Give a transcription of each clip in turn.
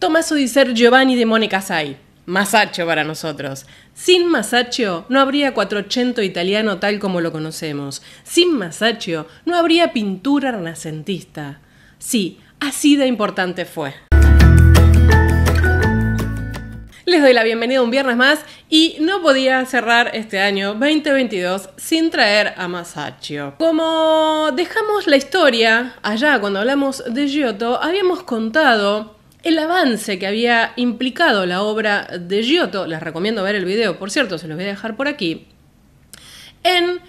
Tommaso di Ser Giovanni de Mone Casai. Masaccio para nosotros. Sin Masaccio no habría 480 italiano tal como lo conocemos. Sin Masaccio no habría pintura renacentista. Sí, así de importante fue. Les doy la bienvenida un viernes más y no podía cerrar este año 2022 sin traer a Masaccio. Como dejamos la historia allá cuando hablamos de Giotto, habíamos contado el avance que había implicado la obra de Giotto, les recomiendo ver el video, por cierto, se los voy a dejar por aquí, en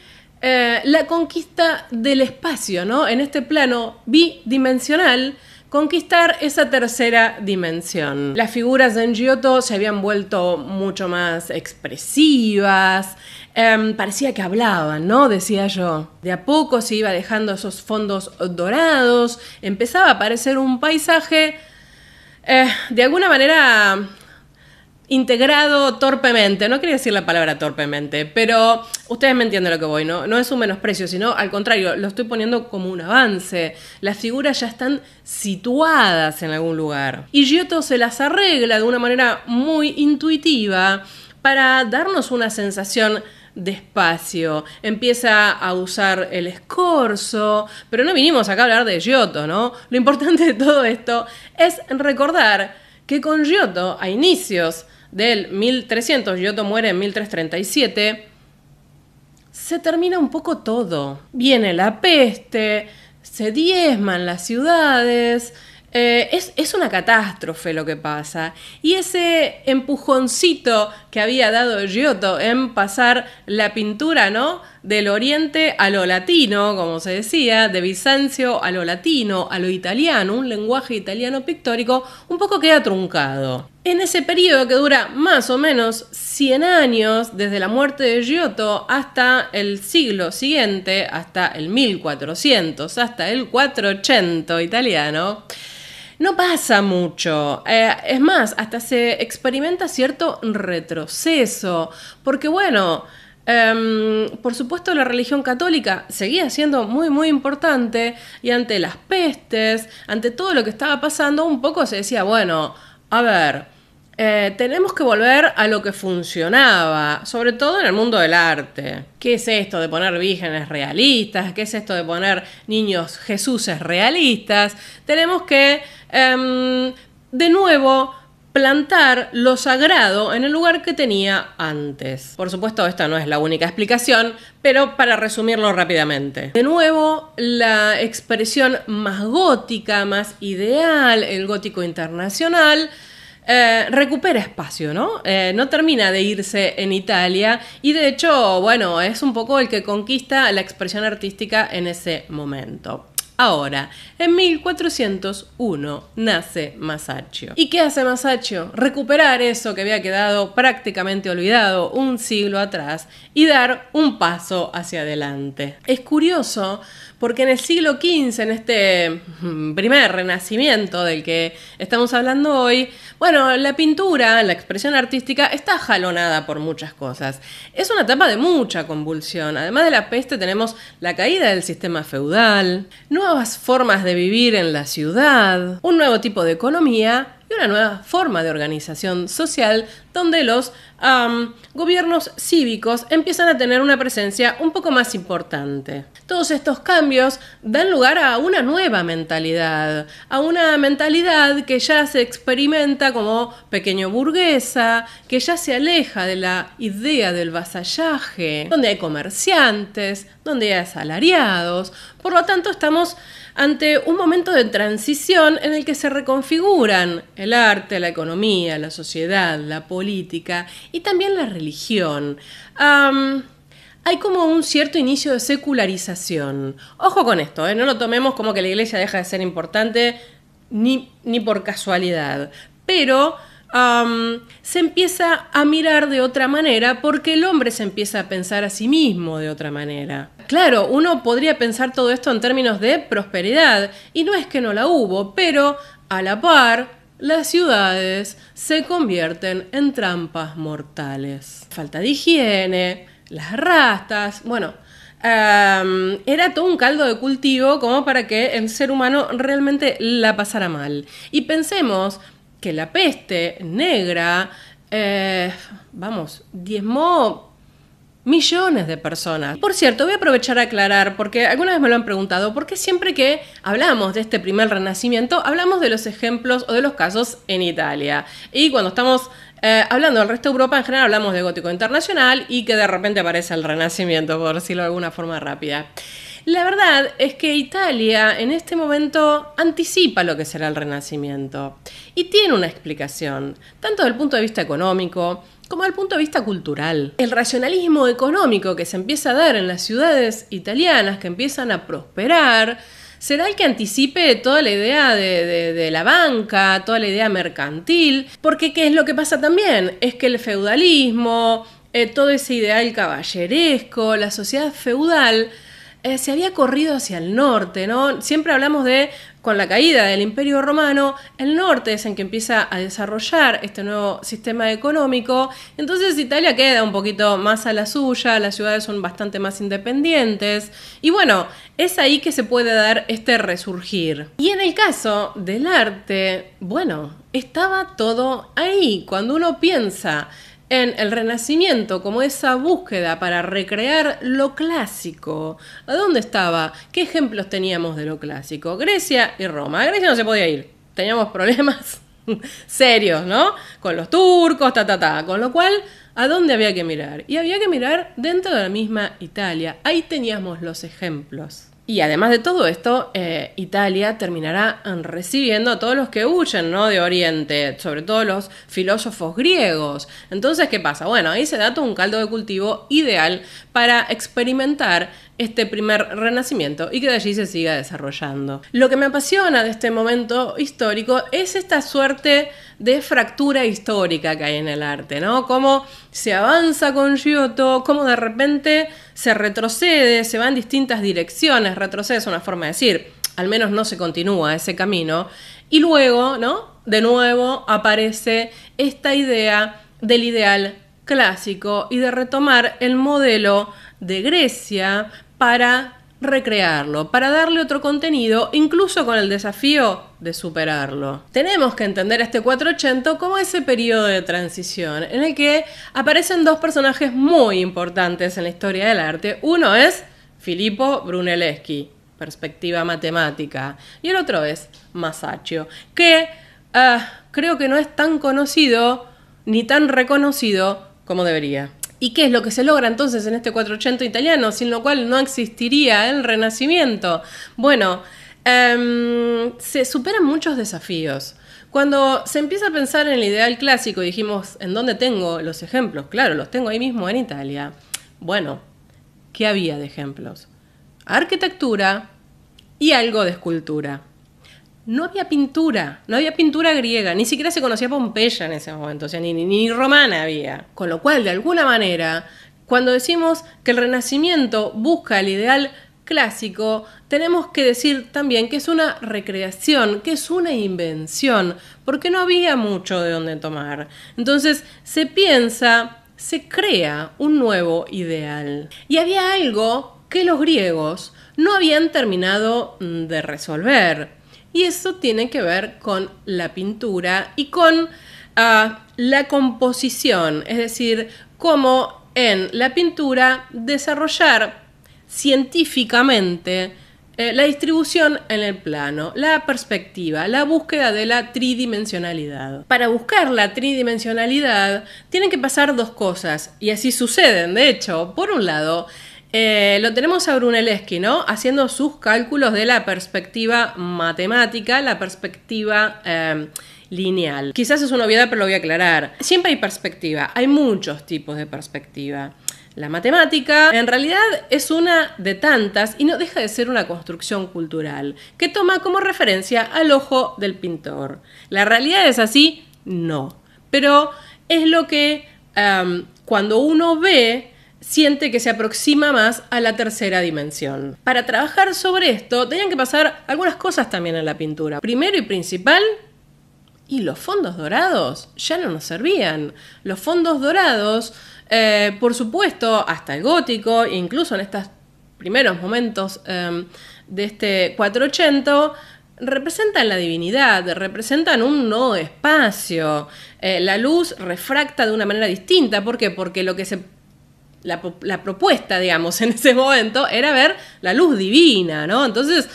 eh, la conquista del espacio, ¿no? En este plano bidimensional, conquistar esa tercera dimensión. Las figuras en Giotto se habían vuelto mucho más expresivas, em, parecía que hablaban, ¿no? Decía yo. De a poco se iba dejando esos fondos dorados, empezaba a aparecer un paisaje eh, de alguna manera integrado torpemente, no quería decir la palabra torpemente, pero ustedes me entienden lo que voy, ¿no? No es un menosprecio, sino al contrario, lo estoy poniendo como un avance. Las figuras ya están situadas en algún lugar. Y Giotto se las arregla de una manera muy intuitiva para darnos una sensación despacio, empieza a usar el escorzo, pero no vinimos acá a hablar de Giotto, ¿no? Lo importante de todo esto es recordar que con Giotto, a inicios del 1300, Giotto muere en 1337, se termina un poco todo. Viene la peste, se diezman las ciudades, eh, es, una catástrofe lo que pasa. Y ese empujoncito que había dado Giotto en pasar la pintura, ¿no? Del oriente a lo latino, como se decía, de Bizancio a lo latino, a lo italiano, un lenguaje italiano pictórico, un poco queda truncado. En ese periodo que dura más o menos 100 años, desde la muerte de Giotto hasta el siglo siguiente, hasta el 1400, hasta el 480 italiano, no pasa mucho. Eh, es más, hasta se experimenta cierto retroceso. Porque bueno, em, por supuesto, la religión católica seguía siendo muy, muy importante y ante las pestes, ante todo lo que estaba pasando, un poco se decía, bueno, a ver, eh, tenemos que volver a lo que funcionaba, sobre todo en el mundo del arte. ¿Qué es esto de poner vírgenes realistas? ¿Qué es esto de poner niños Jesuses realistas? Tenemos que Em, de nuevo, plantar lo sagrado en el lugar que tenía antes. Por supuesto, esta no es la única explicación, pero para resumirlo rápidamente. De nuevo, la expresión más gótica, más ideal, el gótico internacional, eh, recupera espacio, ¿no? Eh, no termina de irse en Italia y de hecho, bueno, es un poco el que conquista la expresión artística en ese momento. Ahora, en 1401 nace Masaccio. ¿Y qué hace Masaccio? Recuperar eso que había quedado prácticamente olvidado un siglo atrás y dar un paso hacia adelante. Es curioso porque en el siglo XV, en este mm, primer renacimiento del que estamos hablando hoy, bueno, la pintura, la expresión artística está jalonada por muchas cosas. Es una etapa de mucha convulsión. Además de la peste tenemos la caída del sistema feudal, nuevas formas de vivir en la ciudad, un nuevo tipo de economía y una nueva forma de organización social donde los gobiernos cívicos empiezan a tener una presencia un poco más importante. Todos estos cambios dan lugar a una nueva mentalidad, a una mentalidad que ya se experimenta como pequeño burguesa, que ya se aleja de la idea del vasallaje, donde hay comerciantes, donde hay asalariados. Por lo tanto, estamos ante un momento de transición en el que se reconfiguran el arte, la economía, la sociedad, la política y también la religión hay como un cierto inicio de secularización. Ojo con esto, ¿eh? no lo tomemos como que la iglesia deja de ser importante ni, por casualidad. Pero se empieza a mirar de otra manera porque el hombre se empieza a pensar a sí mismo de otra manera. Claro, uno podría pensar todo esto en términos de prosperidad, y no es que no la hubo, pero a la par, las ciudades se convierten en trampas mortales. Falta de higiene, las rastas, bueno, em, era todo un caldo de cultivo como para que el ser humano realmente la pasara mal. Y pensemos que la peste negra, eh, vamos, diezmó millones de personas. Por cierto, voy a aprovechar a aclarar, porque alguna vez me lo han preguntado, porque siempre que hablamos de este primer renacimiento, hablamos de los ejemplos o de los casos en Italia. Y cuando estamos eh, hablando del resto de Europa, en general hablamos de gótico internacional y que de repente aparece el Renacimiento, por decirlo de alguna forma rápida. La verdad es que Italia en este momento anticipa lo que será el Renacimiento y tiene una explicación, tanto desde el punto de vista económico como desde el punto de vista cultural. El racionalismo económico que se empieza a dar en las ciudades italianas que empiezan a prosperar, será el que anticipe toda la idea de, de, la banca, toda la idea mercantil, porque ¿qué es lo que pasa también? Es que el feudalismo, eh, todo ese ideal caballeresco, la sociedad feudal, eh, se había corrido hacia el norte, ¿no? Siempre hablamos de, con la caída del Imperio Romano, el norte es en que empieza a desarrollar este nuevo sistema económico, entonces Italia queda un poquito más a la suya, las ciudades son bastante más independientes, y bueno, es ahí que se puede dar este resurgir. Y en el caso del arte, bueno, estaba todo ahí, cuando uno piensa en el Renacimiento, como esa búsqueda para recrear lo clásico. ¿A dónde estaba? ¿Qué ejemplos teníamos de lo clásico? Grecia y Roma. Grecia no se podía ir. Teníamos problemas serios, ¿no? Con los turcos, ta, ta, ta. Con lo cual, ¿a dónde había que mirar? Y había que mirar dentro de la misma Italia. Ahí teníamos los ejemplos. Y además de todo esto, eh, Italia terminará recibiendo a todos los que huyen ¿no? de Oriente, sobre todo los filósofos griegos. Entonces, ¿qué pasa? Bueno, ahí se da todo un caldo de cultivo ideal para experimentar este primer renacimiento y que de allí se siga desarrollando. Lo que me apasiona de este momento histórico es esta suerte de fractura histórica que hay en el arte, ¿no? Cómo se avanza con Giotto, cómo de repente se retrocede, se va en distintas direcciones, retrocede es una forma de decir, al menos no se continúa ese camino, y luego, ¿no? De nuevo aparece esta idea del ideal clásico y de retomar el modelo de Grecia para recrearlo, para darle otro contenido, incluso con el desafío de superarlo. Tenemos que entender este 480 como ese periodo de transición en el que aparecen dos personajes muy importantes en la historia del arte. Uno es Filippo Brunelleschi, perspectiva matemática, y el otro es Masaccio, que ah, creo que no es tan conocido ni tan reconocido como debería. ¿Y qué es lo que se logra entonces en este 480 italiano, sin lo cual no existiría el Renacimiento? Bueno, em, se superan muchos desafíos. Cuando se empieza a pensar en el ideal clásico, dijimos, ¿en dónde tengo los ejemplos? Claro, los tengo ahí mismo en Italia. Bueno, ¿qué había de ejemplos? Arquitectura y algo de escultura no había pintura, no había pintura griega, ni siquiera se conocía Pompeya en ese momento, o sea, ni, ni, ni romana había. Con lo cual, de alguna manera, cuando decimos que el Renacimiento busca el ideal clásico, tenemos que decir también que es una recreación, que es una invención, porque no había mucho de dónde tomar. Entonces se piensa, se crea un nuevo ideal. Y había algo que los griegos no habían terminado de resolver. Y eso tiene que ver con la pintura y con ah, la composición, es decir, cómo en la pintura desarrollar científicamente eh, la distribución en el plano, la perspectiva, la búsqueda de la tridimensionalidad. Para buscar la tridimensionalidad tienen que pasar dos cosas, y así suceden, de hecho. Por un lado, eh, lo tenemos a Brunelleschi, ¿no? Haciendo sus cálculos de la perspectiva matemática, la perspectiva em, lineal. Quizás es una obviedad, pero lo voy a aclarar. Siempre hay perspectiva, hay muchos tipos de perspectiva. La matemática en realidad es una de tantas y no deja de ser una construcción cultural que toma como referencia al ojo del pintor. ¿La realidad es así? No. Pero es lo que em, cuando uno ve siente que se aproxima más a la tercera dimensión. Para trabajar sobre esto, tenían que pasar algunas cosas también en la pintura. Primero y principal, y los fondos dorados ya no nos servían. Los fondos dorados, eh, por supuesto, hasta el gótico, incluso en estos primeros momentos em, de este 480, representan la divinidad, representan un no espacio. Eh, la luz refracta de una manera distinta. ¿Por qué? Porque lo que se la, propuesta, digamos, en ese momento era ver la luz divina, ¿no? Entonces,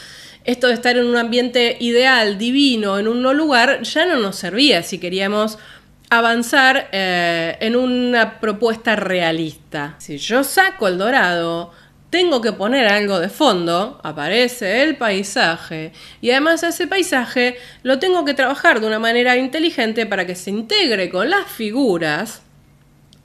esto de estar en un ambiente ideal, divino, en un no lugar, ya no nos servía si queríamos avanzar eh, en una propuesta realista. Si yo saco el dorado, tengo que poner algo de fondo, aparece el paisaje y además ese paisaje lo tengo que trabajar de una manera inteligente para que se integre con las figuras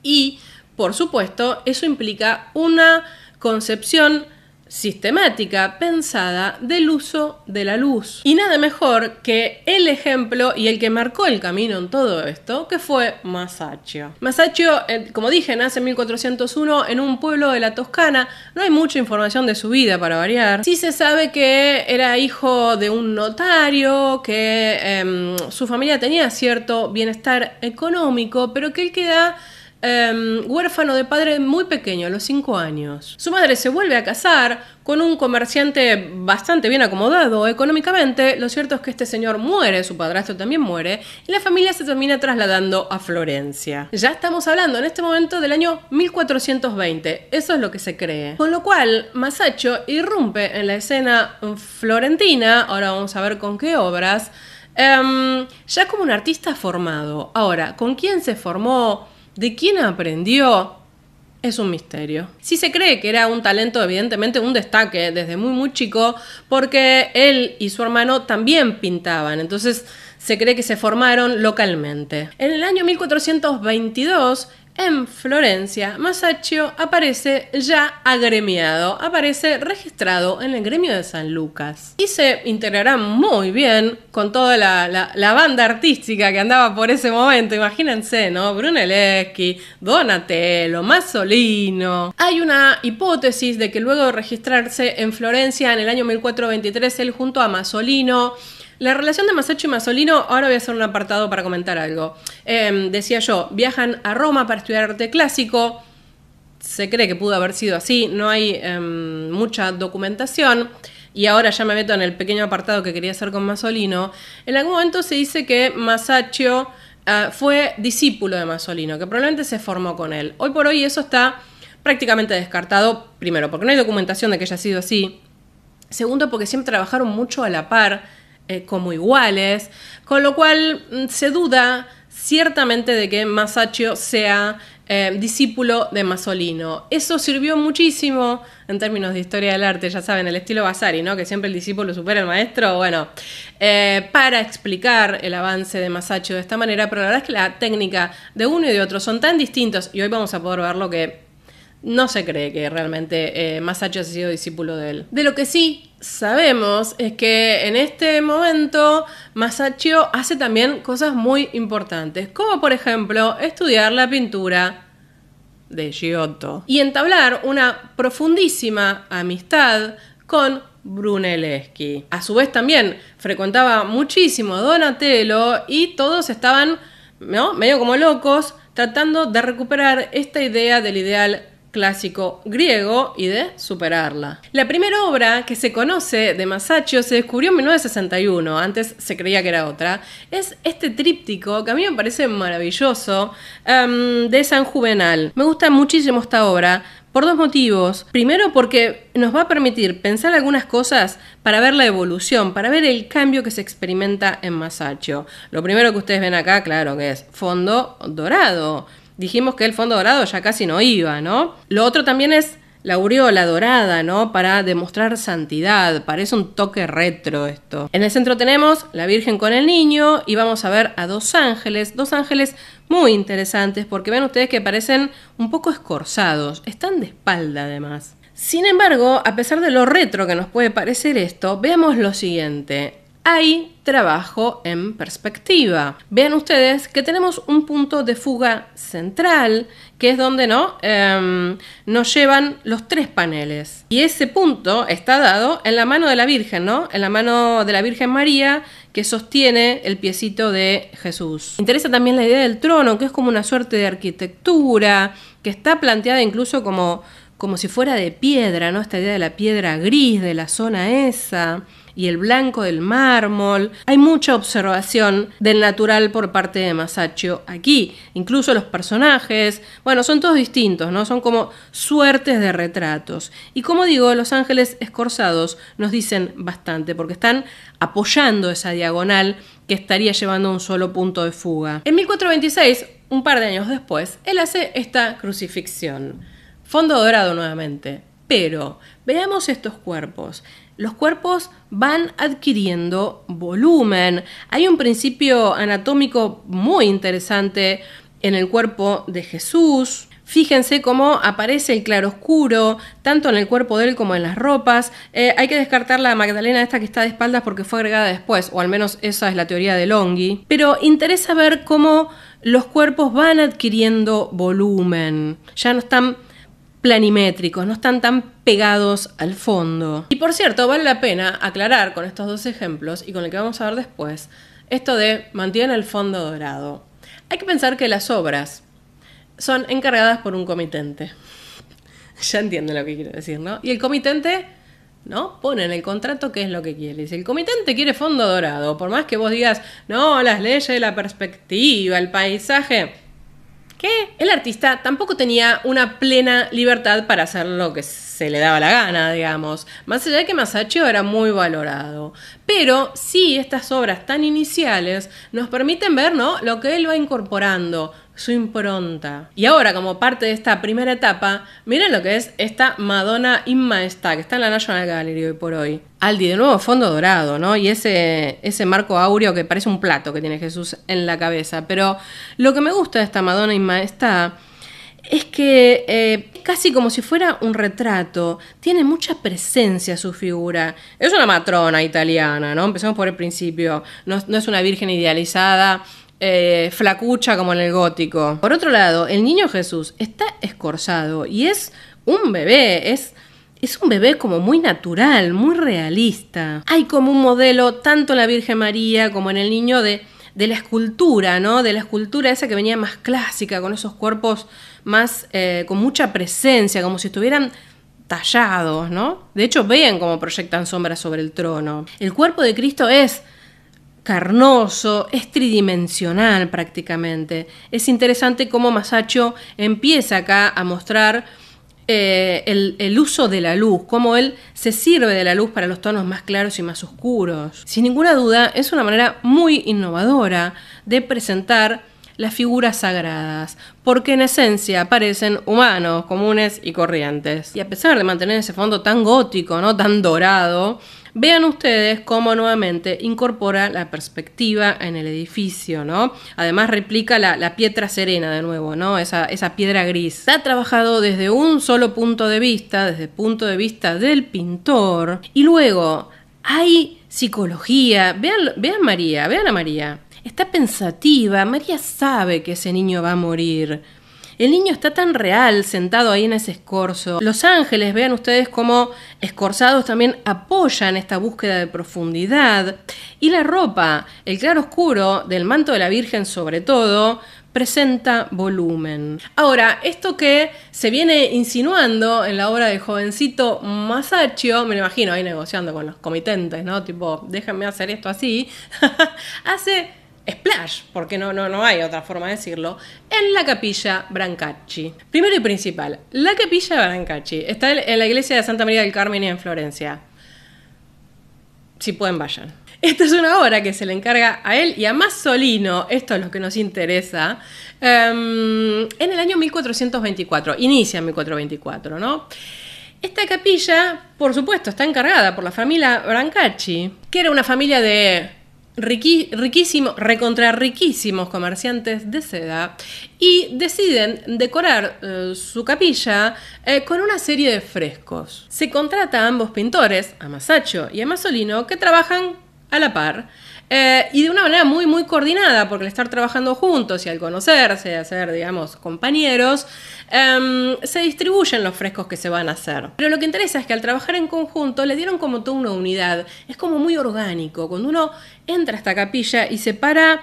y por supuesto, eso implica una concepción sistemática, pensada del uso de la luz. Y nada mejor que el ejemplo y el que marcó el camino en todo esto, que fue Masaccio. Masaccio, eh, como dije, nace en 1401 en un pueblo de la Toscana. No hay mucha información de su vida para variar. Sí se sabe que era hijo de un notario, que em, su familia tenía cierto bienestar económico, pero que él queda Em, huérfano de padre muy pequeño, a los 5 años. Su madre se vuelve a casar con un comerciante bastante bien acomodado económicamente. Lo cierto es que este señor muere, su padrastro también muere, y la familia se termina trasladando a Florencia. Ya estamos hablando en este momento del año 1420, eso es lo que se cree. Con lo cual, Masaccio irrumpe en la escena florentina, ahora vamos a ver con qué obras, em, ya como un artista formado. Ahora, ¿con quién se formó? ¿De quién aprendió? Es un misterio. Sí se cree que era un talento, evidentemente un destaque desde muy muy chico, porque él y su hermano también pintaban, entonces se cree que se formaron localmente. En el año 1422, en Florencia, Masaccio aparece ya agremiado, aparece registrado en el gremio de San Lucas y se integrará muy bien con toda la, banda artística que andaba por ese momento. Imagínense, ¿no? Brunelleschi, Donatello, Masolino. Hay una hipótesis de que luego de registrarse en Florencia en el año 1423, él junto a Masolino la relación de Masaccio y Masolino, ahora voy a hacer un apartado para comentar algo. Em, decía yo, viajan a Roma para estudiar arte clásico. Se cree que pudo haber sido así, no hay em, mucha documentación. Y ahora ya me meto en el pequeño apartado que quería hacer con Masolino. En algún momento se dice que Masaccio ah, fue discípulo de Masolino, que probablemente se formó con él. Hoy por hoy eso está prácticamente descartado, primero, porque no hay documentación de que haya sido así. Segundo, porque siempre trabajaron mucho a la par. Eh, como iguales, con lo cual mm, se duda ciertamente de que Masaccio sea eh, discípulo de Masolino. Eso sirvió muchísimo en términos de historia del arte, ya saben, el estilo Vasari, ¿no? que siempre el discípulo supera al maestro, bueno, eh, para explicar el avance de Masaccio de esta manera, pero la verdad es que la técnica de uno y de otro son tan distintos, y hoy vamos a poder ver lo que no se cree que realmente eh, Masaccio ha haya sido discípulo de él. De lo que sí sabemos es que en este momento Masaccio hace también cosas muy importantes, como por ejemplo estudiar la pintura de Giotto y entablar una profundísima amistad con Brunelleschi. A su vez también frecuentaba muchísimo a Donatello y todos estaban medio como locos tratando de recuperar esta idea del ideal clásico griego y de superarla. La primera obra que se conoce de Masaccio se descubrió en 1961, antes se creía que era otra, es este tríptico que a mí me parece maravilloso em, de San Juvenal. Me gusta muchísimo esta obra. Por dos motivos. Primero porque nos va a permitir pensar algunas cosas para ver la evolución, para ver el cambio que se experimenta en Masaccio. Lo primero que ustedes ven acá, claro, que es fondo dorado dijimos que el fondo dorado ya casi no iba, ¿no? Lo otro también es la aureola dorada, ¿no? Para demostrar santidad, parece un toque retro esto. En el centro tenemos la Virgen con el Niño y vamos a ver a dos ángeles, dos ángeles muy interesantes porque ven ustedes que parecen un poco escorzados, están de espalda además. Sin embargo, a pesar de lo retro que nos puede parecer esto, veamos lo siguiente. Hay trabajo en perspectiva. Vean ustedes que tenemos un punto de fuga central, que es donde ¿no? Em, nos llevan los tres paneles. Y ese punto está dado en la mano de la Virgen, ¿no? En la mano de la Virgen María que sostiene el piecito de Jesús. interesa también la idea del trono, que es como una suerte de arquitectura, que está planteada incluso como, como si fuera de piedra, ¿no? Esta idea de la piedra gris, de la zona esa y el blanco del mármol. Hay mucha observación del natural por parte de Masaccio aquí, incluso los personajes, bueno, son todos distintos, ¿no? Son como suertes de retratos. Y como digo, los ángeles escorzados nos dicen bastante porque están apoyando esa diagonal que estaría llevando a un solo punto de fuga. En 1426, un par de años después, él hace esta crucifixión. Fondo dorado nuevamente, pero veamos estos cuerpos los cuerpos van adquiriendo volumen. Hay un principio anatómico muy interesante en el cuerpo de Jesús. Fíjense cómo aparece el claroscuro, tanto en el cuerpo de él como en las ropas. Eh, hay que descartar la Magdalena esta que está de espaldas porque fue agregada después, o al menos esa es la teoría de Longhi. Pero interesa ver cómo los cuerpos van adquiriendo volumen. Ya no están planimétricos, no están tan pegados al fondo. Y por cierto, vale la pena aclarar con estos dos ejemplos y con el que vamos a ver después, esto de mantiene el fondo dorado. Hay que pensar que las obras son encargadas por un comitente. ya entienden lo que quiero decir, ¿no? Y el comitente, ¿no? Pone en el contrato qué es lo que quiere. Y si el comitente quiere fondo dorado, por más que vos digas, no, las leyes, la perspectiva, el paisaje, que el artista tampoco tenía una plena libertad para hacer lo que se le daba la gana, digamos. Más allá de que Masaccio era muy valorado. Pero sí, estas obras tan iniciales nos permiten ver ¿no? lo que él va incorporando, su impronta. Y ahora, como parte de esta primera etapa, miren lo que es esta Madonna in Maestà, que está en la National Gallery hoy por hoy. Aldi, de nuevo fondo dorado, ¿no? Y ese, ese marco aureo que parece un plato que tiene Jesús en la cabeza. Pero lo que me gusta de esta Madonna in Maestà es que es eh, casi como si fuera un retrato, tiene mucha presencia su figura. Es una matrona italiana, ¿no? Empezamos por el principio. No, es una virgen idealizada, eh, flacucha como en el gótico. Por otro lado, el niño Jesús está escorzado y es un bebé, es... Es un bebé como muy natural, muy realista. Hay como un modelo tanto en la Virgen María como en el niño de de la escultura, ¿no? De la escultura esa que venía más clásica, con esos cuerpos más, eh, con mucha presencia, como si estuvieran tallados, ¿no? De hecho, ven cómo proyectan sombras sobre el trono. El cuerpo de Cristo es carnoso, es tridimensional prácticamente. Es interesante cómo Masaccio empieza acá a mostrar eh, el, uso de la luz, cómo él se sirve de la luz para los tonos más claros y más oscuros. Sin ninguna duda, es una manera muy innovadora de presentar las figuras sagradas, porque en esencia parecen humanos, comunes y corrientes. Y a pesar de mantener ese fondo tan gótico, ¿no? tan dorado, Vean ustedes cómo nuevamente incorpora la perspectiva en el edificio, ¿no? Además replica la, la piedra serena de nuevo, ¿no? Esa, esa piedra gris. Ha trabajado desde un solo punto de vista, desde el punto de vista del pintor, y luego hay psicología. Vean, vean María, vean a María. Está pensativa, María sabe que ese niño va a morir el niño está tan real sentado ahí en ese escorzo. Los ángeles, vean ustedes cómo escorzados también apoyan esta búsqueda de profundidad. Y la ropa, el claro oscuro del manto de la Virgen sobre todo, presenta volumen. Ahora, esto que se viene insinuando en la obra del jovencito Masaccio, me lo imagino ahí negociando con los comitentes, ¿no? Tipo, déjenme hacer esto así, hace splash, porque no, no, no hay otra forma de decirlo, en la capilla Brancacci. Primero y principal, la capilla Brancacci está en la iglesia de Santa María del Carmen en Florencia. Si pueden, vayan. Esta es una obra que se le encarga a él y a Massolino, esto es lo que nos interesa, em, en el año 1424, inicia en 1424, ¿no? Esta capilla, por supuesto, está encargada por la familia Brancacci, que era una familia de riquísimos, riquísimos comerciantes de seda y deciden decorar eh, su capilla eh, con una serie de frescos. Se contrata a ambos pintores, a Masaccio y a Masolino, que trabajan a la par eh, y de una manera muy, muy coordinada, porque al estar trabajando juntos y al conocerse, al ser, digamos, compañeros, em, se distribuyen los frescos que se van a hacer. Pero lo que interesa es que al trabajar en conjunto le dieron como toda una unidad. Es como muy orgánico. Cuando uno entra a esta capilla y se para.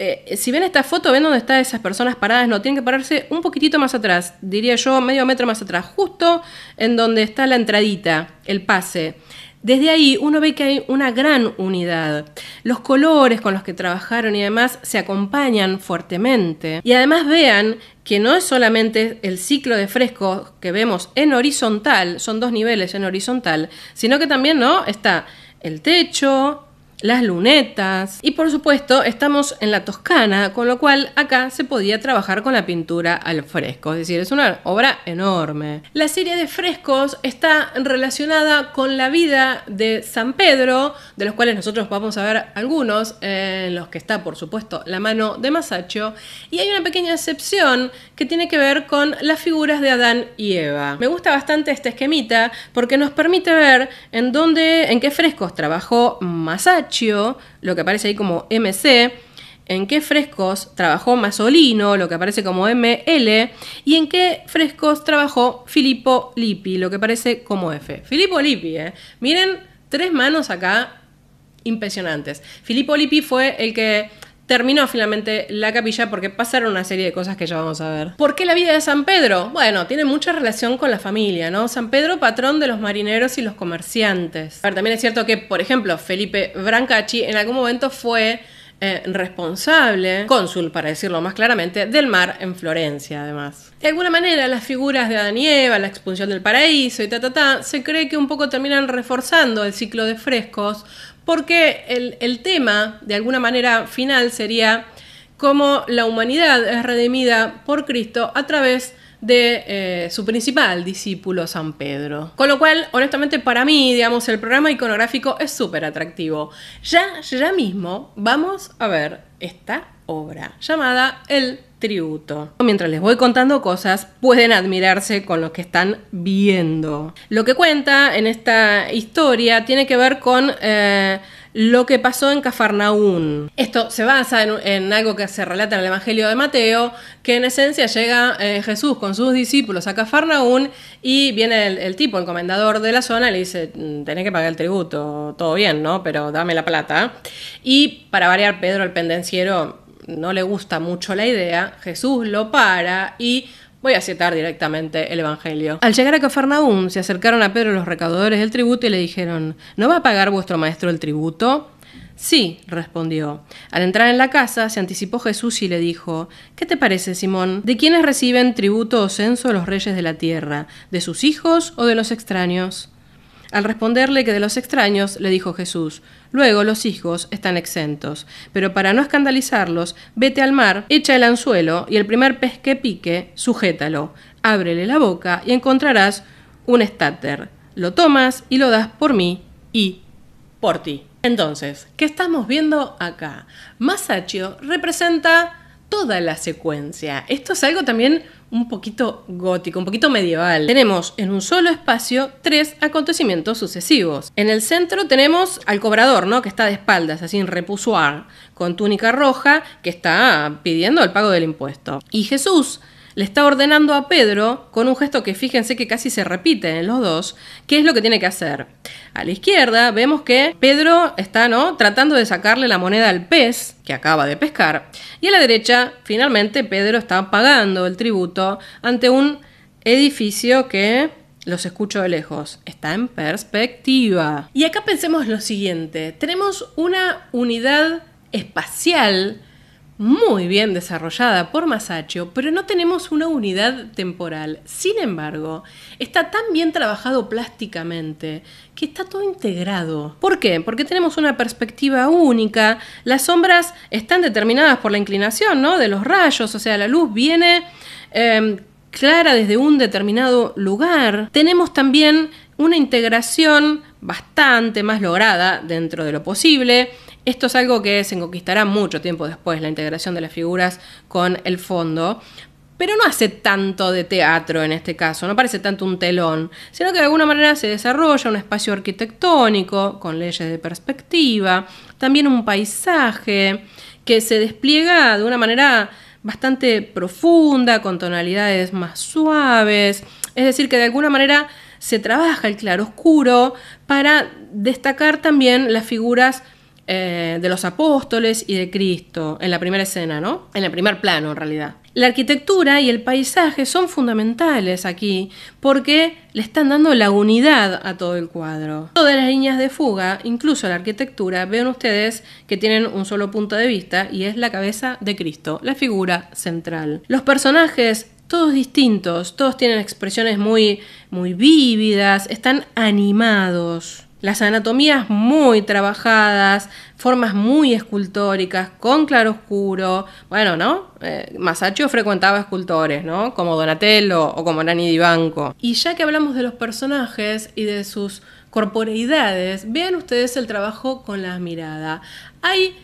Eh, si ven esta foto, ven dónde están esas personas paradas, no, tienen que pararse un poquitito más atrás, diría yo medio metro más atrás, justo en donde está la entradita, el pase. Desde ahí uno ve que hay una gran unidad. Los colores con los que trabajaron y demás se acompañan fuertemente. Y además vean que no es solamente el ciclo de frescos que vemos en horizontal, son dos niveles en horizontal, sino que también ¿no? está el techo, las lunetas y por supuesto estamos en la Toscana, con lo cual acá se podía trabajar con la pintura al fresco, es decir, es una obra enorme. La serie de frescos está relacionada con la vida de San Pedro, de los cuales nosotros vamos a ver algunos, en los que está por supuesto la mano de Masaccio, y hay una pequeña excepción que tiene que ver con las figuras de Adán y Eva. Me gusta bastante este esquemita porque nos permite ver en dónde, en qué frescos trabajó Masaccio, lo que aparece ahí como MC, en qué frescos trabajó Masolino, lo que aparece como ML, y en qué frescos trabajó Filippo Lippi, lo que aparece como F. Filippo Lippi, eh. miren, tres manos acá impresionantes. Filippo Lippi fue el que terminó finalmente la capilla porque pasaron una serie de cosas que ya vamos a ver. ¿Por qué la vida de San Pedro? Bueno, tiene mucha relación con la familia, ¿no? San Pedro, patrón de los marineros y los comerciantes. A ver, también es cierto que, por ejemplo, Felipe Brancacci en algún momento fue eh, responsable, cónsul para decirlo más claramente, del mar en Florencia además. De alguna manera las figuras de Adanieva, la expulsión del paraíso y ta ta ta, se cree que un poco terminan reforzando el ciclo de frescos porque el, tema, de alguna manera final, sería cómo la humanidad es redimida por Cristo a través de eh, su principal discípulo San Pedro. Con lo cual, honestamente, para mí, digamos, el programa iconográfico es súper atractivo. Ya, ya mismo vamos a ver esta obra llamada El tributo. Mientras les voy contando cosas, pueden admirarse con lo que están viendo. Lo que cuenta en esta historia tiene que ver con eh, lo que pasó en Cafarnaún. Esto se basa en, algo que se relata en el Evangelio de Mateo, que en esencia llega eh, Jesús con sus discípulos a Cafarnaún y viene el, tipo, el comendador de la zona, le dice, mm, tenés que pagar el tributo, todo bien, ¿no? Pero dame la plata. Y para variar, Pedro el pendenciero no le gusta mucho la idea, Jesús lo para y Voy a citar directamente el Evangelio. Al llegar a Cafarnaún, se acercaron a Pedro los recaudadores del tributo y le dijeron, ¿no va a pagar vuestro maestro el tributo? Sí, respondió. Al entrar en la casa, se anticipó Jesús y le dijo, ¿Qué te parece, Simón? ¿De quiénes reciben tributo o censo los reyes de la tierra? ¿De sus hijos o de los extraños? Al responderle que de los extraños, le dijo Jesús, luego los hijos están exentos, pero para no escandalizarlos, vete al mar, echa el anzuelo y el primer pez que pique, sujétalo, ábrele la boca y encontrarás un estáter. Lo tomas y lo das por mí y por ti. Entonces, ¿qué estamos viendo acá? Masaccio representa toda la secuencia. Esto es algo también un poquito gótico, un poquito medieval. Tenemos en un solo espacio tres acontecimientos sucesivos. En el centro tenemos al cobrador, ¿no? Que está de espaldas, así en con túnica roja, que está pidiendo el pago del impuesto. Y Jesús le está ordenando a Pedro, con un gesto que fíjense que casi se repite en los dos, qué es lo que tiene que hacer. A la izquierda vemos que Pedro está ¿no? tratando de sacarle la moneda al pez que acaba de pescar. Y a la derecha, finalmente, Pedro está pagando el tributo ante un edificio que los escucho de lejos. Está en perspectiva. Y acá pensemos lo siguiente. Tenemos una unidad espacial muy bien desarrollada por Masaccio, pero no tenemos una unidad temporal. Sin embargo, está tan bien trabajado plásticamente que está todo integrado. ¿Por qué? Porque tenemos una perspectiva única, las sombras están determinadas por la inclinación ¿no? de los rayos, o sea, la luz viene em, clara desde un determinado lugar. Tenemos también una integración bastante más lograda dentro de lo posible esto es algo que se conquistará mucho tiempo después, la integración de las figuras con el fondo, pero no hace tanto de teatro en este caso, no parece tanto un telón, sino que de alguna manera se desarrolla un espacio arquitectónico con leyes de perspectiva, también un paisaje que se despliega de una manera bastante profunda, con tonalidades más suaves, es decir, que de alguna manera se trabaja el claroscuro para destacar también las figuras eh, de los apóstoles y de Cristo en la primera escena, ¿no? En el primer plano, en realidad. La arquitectura y el paisaje son fundamentales aquí porque le están dando la unidad a todo el cuadro. Todas las líneas de fuga, incluso la arquitectura, ven ustedes que tienen un solo punto de vista y es la cabeza de Cristo, la figura central. Los personajes todos distintos, todos tienen expresiones muy, muy vívidas, están animados. Las anatomías muy trabajadas, formas muy escultóricas, con claroscuro. Bueno, ¿no? Eh, Masaccio frecuentaba escultores, ¿no? Como Donatello o como Nani Di Banco. Y ya que hablamos de los personajes y de sus corporeidades, vean ustedes el trabajo con la mirada. Hay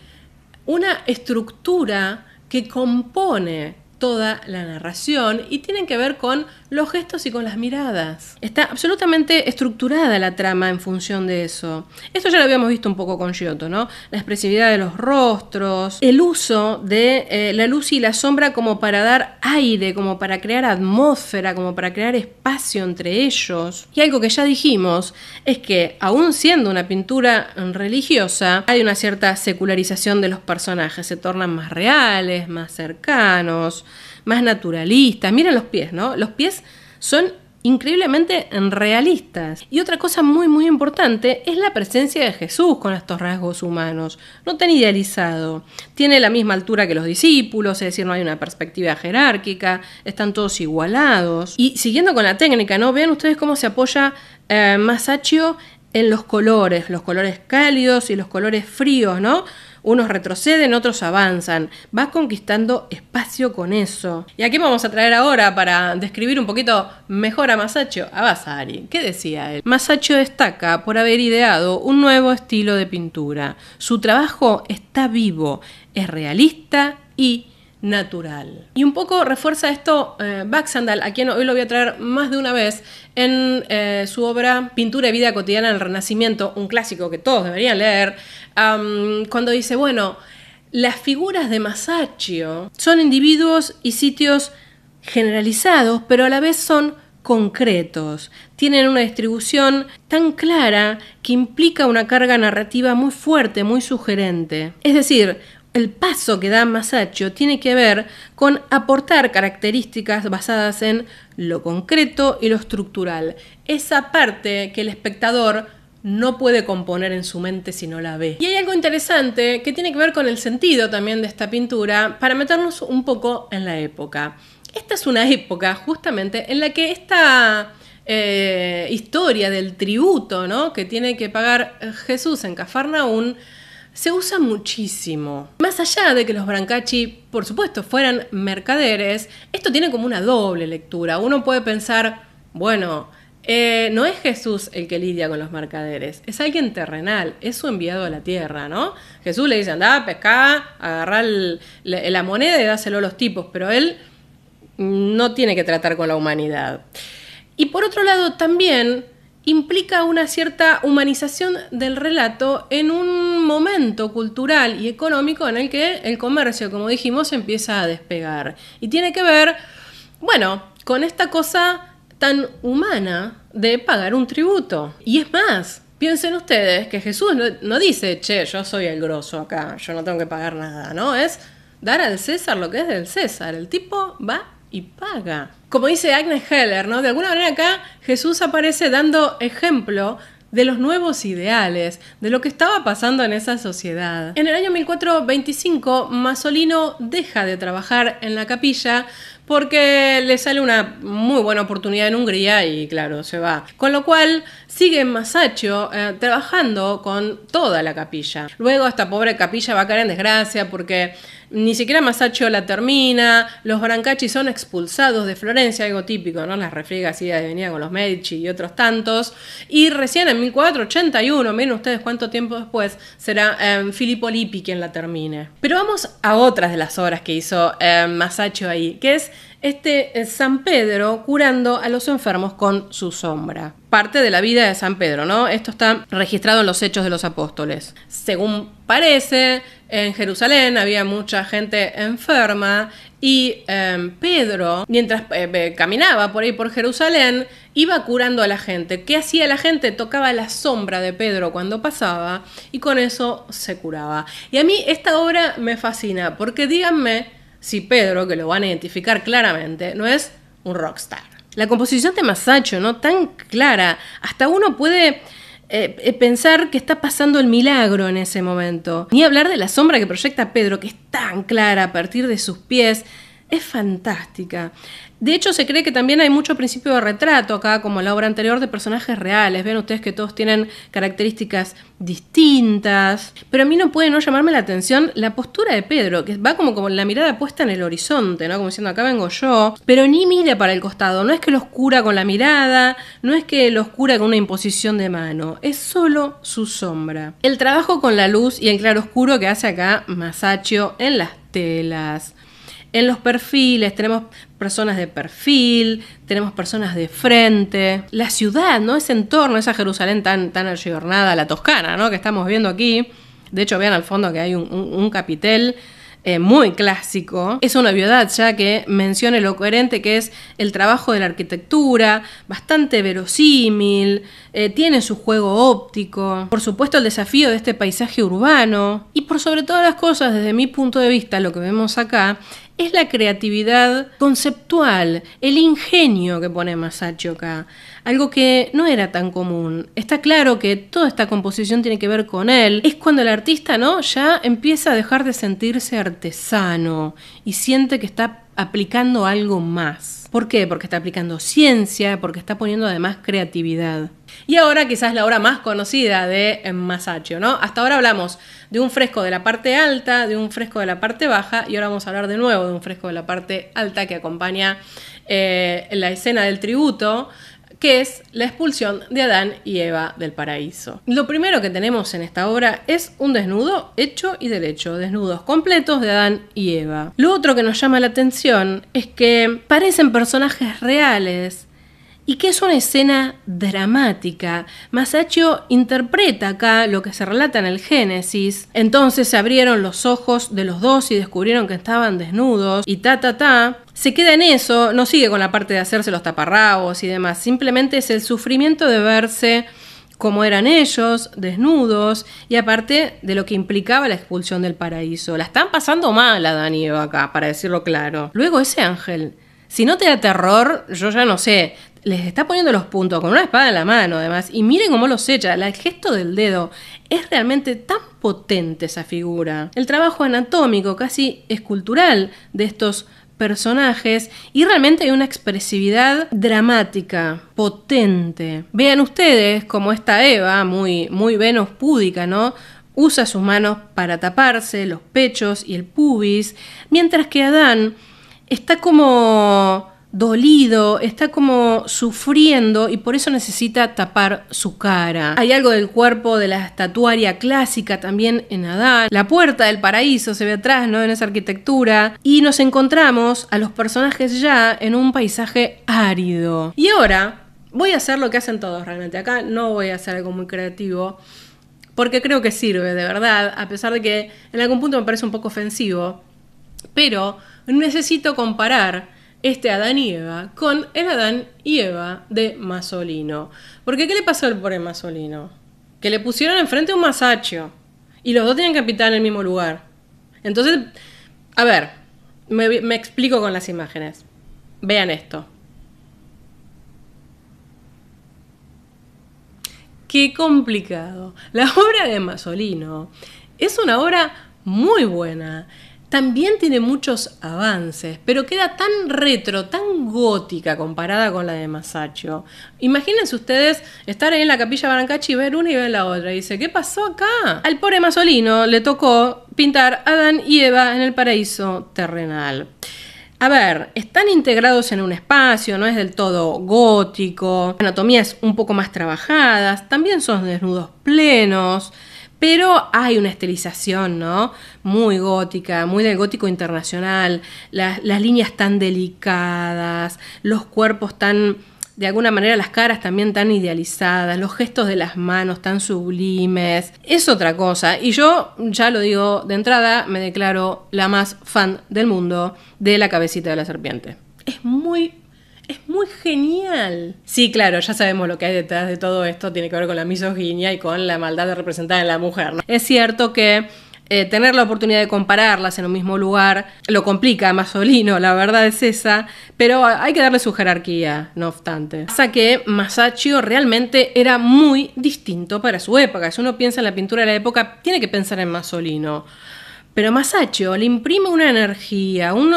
una estructura que compone toda la narración y tienen que ver con los gestos y con las miradas. Está absolutamente estructurada la trama en función de eso. Esto ya lo habíamos visto un poco con Giotto, ¿no? La expresividad de los rostros, el uso de eh, la luz y la sombra como para dar aire, como para crear atmósfera, como para crear espacio entre ellos. Y algo que ya dijimos es que, aún siendo una pintura religiosa, hay una cierta secularización de los personajes, se tornan más reales, más cercanos, más naturalistas. Miren los pies, ¿no? Los pies son increíblemente realistas. Y otra cosa muy muy importante es la presencia de Jesús con estos rasgos humanos, no tan idealizado. Tiene la misma altura que los discípulos, es decir, no hay una perspectiva jerárquica, están todos igualados. Y siguiendo con la técnica, ¿no? Vean ustedes cómo se apoya eh, Masaccio en los colores, los colores cálidos y los colores fríos, ¿no? Unos retroceden, otros avanzan. Vas conquistando espacio con eso. ¿Y a qué vamos a traer ahora para describir un poquito mejor a Masaccio? A Vasari. ¿Qué decía él? Masaccio destaca por haber ideado un nuevo estilo de pintura. Su trabajo está vivo, es realista y natural. Y un poco refuerza esto eh, back Baxandal, a quien hoy lo voy a traer más de una vez en eh, su obra Pintura y Vida Cotidiana del Renacimiento, un clásico que todos deberían leer, cuando dice, bueno, las figuras de Masaccio son individuos y sitios generalizados, pero a la vez son concretos, tienen una distribución tan clara que implica una carga narrativa muy fuerte, muy sugerente. Es decir, el paso que da Masaccio tiene que ver con aportar características basadas en lo concreto y lo estructural, esa parte que el espectador no puede componer en su mente si no la ve. Y hay algo interesante que tiene que ver con el sentido también de esta pintura para meternos un poco en la época. Esta es una época justamente en la que esta eh, historia del tributo ¿no? que tiene que pagar Jesús en Cafarnaún se usa muchísimo. Más allá de que los Brancachi, por supuesto, fueran mercaderes, esto tiene como una doble lectura. Uno puede pensar, bueno, eh, no es Jesús el que lidia con los mercaderes, es alguien terrenal, es su enviado a la tierra, ¿no? Jesús le dice, anda, pescá, agarrá la moneda y dáselo a los tipos, pero él no tiene que tratar con la humanidad. Y por otro lado, también implica una cierta humanización del relato en un momento cultural y económico en el que el comercio, como dijimos, empieza a despegar. Y tiene que ver, bueno, con esta cosa tan humana de pagar un tributo. Y es más, piensen ustedes que Jesús no, dice, che, yo soy el groso acá, yo no tengo que pagar nada, ¿no? Es dar al César lo que es del César. El tipo va y paga. Como dice Agnes Heller, ¿no? De alguna manera acá Jesús aparece dando ejemplo de los nuevos ideales, de lo que estaba pasando en esa sociedad. En el año 1425, Masolino deja de trabajar en la capilla porque le sale una muy buena oportunidad en Hungría y claro, se va. Con lo cual sigue Masaccio eh, trabajando con toda la capilla. Luego esta pobre capilla va a caer en desgracia porque ni siquiera Masaccio la termina, los Brancacci son expulsados de Florencia, algo típico, ¿no? Las refriegas y venía con los Medici y otros tantos. Y recién en 1481, miren ustedes cuánto tiempo después, será em, Filippo Lippi quien la termine. Pero vamos a otras de las obras que hizo em, Masaccio ahí, que es este eh, San Pedro curando a los enfermos con su sombra. Parte de la vida de San Pedro, ¿no? Esto está registrado en los Hechos de los Apóstoles. Según parece, en Jerusalén había mucha gente enferma y em, Pedro, mientras eh, eh, caminaba por ahí por Jerusalén, iba curando a la gente. ¿Qué hacía la gente? Tocaba la sombra de Pedro cuando pasaba y con eso se curaba. Y a mí esta obra me fascina porque díganme si Pedro, que lo van a identificar claramente, no es un rockstar. La composición de Masacho, ¿no? Tan clara, hasta uno puede eh, eh, pensar que está pasando el milagro en ese momento. Ni hablar de la sombra que proyecta Pedro, que es tan clara a partir de sus pies, es fantástica. De hecho, se cree que también hay mucho principio de retrato acá, como la obra anterior, de personajes reales. Ven ustedes que todos tienen características distintas. Pero a mí no puede no llamarme la atención la postura de Pedro, que va como, con la mirada puesta en el horizonte, ¿no? Como diciendo, acá vengo yo. Pero ni mira para el costado. No es que lo oscura con la mirada, no es que lo oscura con una imposición de mano. Es solo su sombra. El trabajo con la luz y el claroscuro que hace acá Masaccio en las telas en los perfiles, tenemos personas de perfil, tenemos personas de frente. La ciudad, ¿no? Ese entorno, esa Jerusalén tan, tan la Toscana, ¿no? Que estamos viendo aquí. De hecho, vean al fondo que hay un, capitel eh, muy clásico. Es una viudad ya que mencione lo coherente que es el trabajo de la arquitectura, bastante verosímil, eh, tiene su juego óptico, por supuesto el desafío de este paisaje urbano y por sobre todas las cosas, desde mi punto de vista, lo que vemos acá es la creatividad conceptual, el ingenio que pone Masaccio acá algo que no era tan común. Está claro que toda esta composición tiene que ver con él. Es cuando el artista, ¿no? Ya empieza a dejar de sentirse artesano y siente que está aplicando algo más. ¿Por qué? Porque está aplicando ciencia, porque está poniendo además creatividad. Y ahora quizás la obra más conocida de Masaccio, ¿no? Hasta ahora hablamos de un fresco de la parte alta, de un fresco de la parte baja, y ahora vamos a hablar de nuevo de un fresco de la parte alta que acompaña eh, la escena del tributo, que es la expulsión de Adán y Eva del paraíso. Lo primero que tenemos en esta obra es un desnudo hecho y derecho, desnudos completos de Adán y Eva. Lo otro que nos llama la atención es que parecen personajes reales y que es una escena dramática. Masaccio interpreta acá lo que se relata en el Génesis. Entonces se abrieron los ojos de los dos y descubrieron que estaban desnudos y ta ta ta. Se queda en eso, no sigue con la parte de hacerse los taparrabos y demás. Simplemente es el sufrimiento de verse como eran ellos, desnudos, y aparte de lo que implicaba la expulsión del paraíso. La están pasando mal a Daniel acá, para decirlo claro. Luego ese ángel si no te da terror, yo ya no sé, les está poniendo los puntos con una espada en la mano, además. Y miren cómo los echa. El gesto del dedo es realmente tan potente esa figura. El trabajo anatómico, casi escultural, de estos personajes y realmente hay una expresividad dramática, potente. Vean ustedes cómo esta Eva, muy, muy Venus púdica, ¿no? Usa sus manos para taparse los pechos y el pubis, mientras que Adán está como dolido, está como sufriendo y por eso necesita tapar su cara. Hay algo del cuerpo de la estatuaria clásica también en Adán. La puerta del paraíso se ve atrás, ¿no? En esa arquitectura. Y nos encontramos a los personajes ya en un paisaje árido. Y ahora voy a hacer lo que hacen todos realmente. Acá no voy a hacer algo muy creativo. Porque creo que sirve, de verdad, a pesar de que en algún punto me parece un poco ofensivo. Pero necesito comparar este Adán y Eva con el Adán y Eva de Masolino. Porque ¿qué le pasó al pobre Masolino? Que le pusieron enfrente un masacho y los dos tienen que pintar en el mismo lugar. Entonces, a ver, me explico con las imágenes. Vean esto. Qué complicado. La obra de Masolino es una obra muy buena también tiene muchos avances, pero queda tan retro, tan gótica comparada con la de Masaccio. Imagínense ustedes estar en la capilla Barancachi y ver una y ver la otra. Y dice, ¿qué pasó acá? Al pobre Masolino le tocó pintar Adán y Eva en el paraíso terrenal. A ver, están integrados en un espacio, no es del todo gótico, anatomías un poco más trabajadas, también son desnudos plenos pero hay una estilización, ¿no? Muy gótica, muy del gótico internacional, las, las líneas tan delicadas, los cuerpos tan de alguna manera las caras también tan idealizadas, los gestos de las manos tan sublimes, es otra cosa. Y yo, ya lo digo de entrada, me declaro la más fan del mundo de la cabecita de la serpiente. Es muy es muy genial. Sí, claro, ya sabemos lo que hay detrás de todo esto. Tiene que ver con la misoginia y con la maldad de representar en la mujer. Es cierto que eh, tener la oportunidad de compararlas en un mismo lugar lo complica a Masolino, la verdad es esa, pero hay que darle su jerarquía, no obstante. Pasa que Masaccio realmente era muy distinto para su época. Si uno piensa en la pintura de la época, tiene que pensar en Masolino. Pero Masaccio le imprime una energía, un,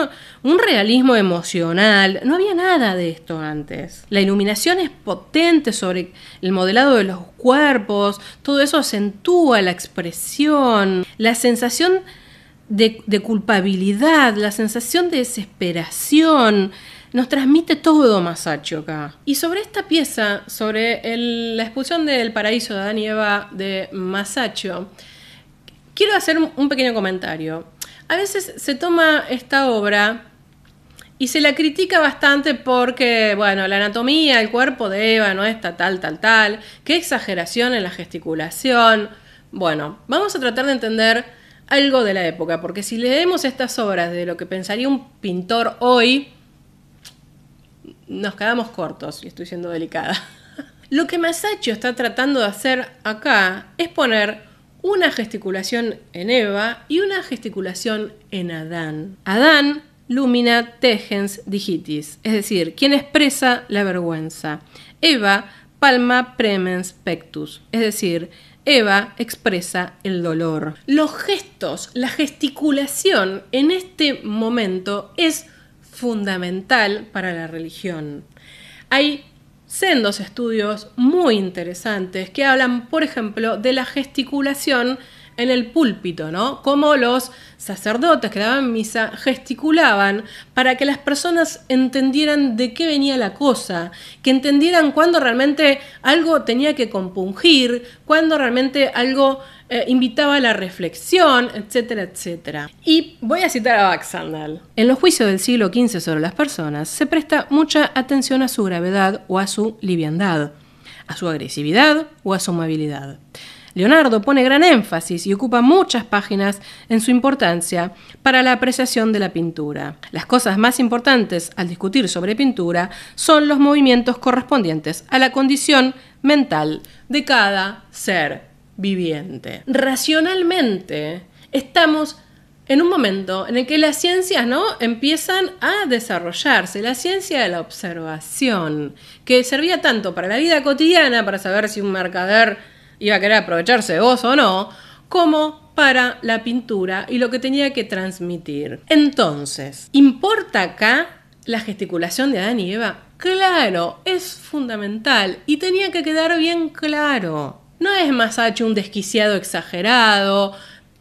realismo emocional. No había nada de esto antes. La iluminación es potente sobre el modelado de los cuerpos, todo eso acentúa la expresión, la sensación de, culpabilidad, la sensación de desesperación. Nos transmite todo Masaccio acá. Y sobre esta pieza, sobre la expulsión del paraíso de Adán y Eva de Masaccio, quiero hacer un pequeño comentario. A veces se toma esta obra y se la critica bastante porque, bueno, la anatomía, el cuerpo de Eva no está tal, tal, tal, qué exageración en la gesticulación. Bueno, vamos a tratar de entender algo de la época, porque si leemos estas obras de lo que pensaría un pintor hoy, nos quedamos cortos, y estoy siendo delicada. Lo que Masaccio está tratando de hacer acá es poner una gesticulación en Eva y una gesticulación en Adán. Adán lumina tegens digitis, es decir, quien expresa la vergüenza. Eva palma premens pectus, es decir, Eva expresa el dolor. Los gestos, la gesticulación en este momento es fundamental para la religión. Hay sendos estudios muy interesantes que hablan, por ejemplo, de la gesticulación en el púlpito, ¿no? Como los sacerdotes que daban misa gesticulaban para que las personas entendieran de qué venía la cosa, que entendieran cuándo realmente algo tenía que compungir, cuándo realmente algo eh, invitaba a la reflexión, etcétera, etcétera. Y voy a citar a Baxandal. En los juicios del siglo XV sobre las personas se presta mucha atención a su gravedad o a su liviandad, a su agresividad o a su amabilidad. Leonardo pone gran énfasis y ocupa muchas páginas en su importancia para la apreciación de la pintura. Las cosas más importantes al discutir sobre pintura son los movimientos correspondientes a la condición mental de cada ser viviente. Racionalmente, estamos en un momento en el que las ciencias ¿no? empiezan a desarrollarse, la ciencia de la observación, que servía tanto para la vida cotidiana, para saber si un mercader iba a querer aprovecharse de vos o no, como para la pintura y lo que tenía que transmitir. Entonces, ¿importa acá la gesticulación de Adán y Eva? Claro, es fundamental y tenía que quedar bien claro. No es Masacho un desquiciado exagerado.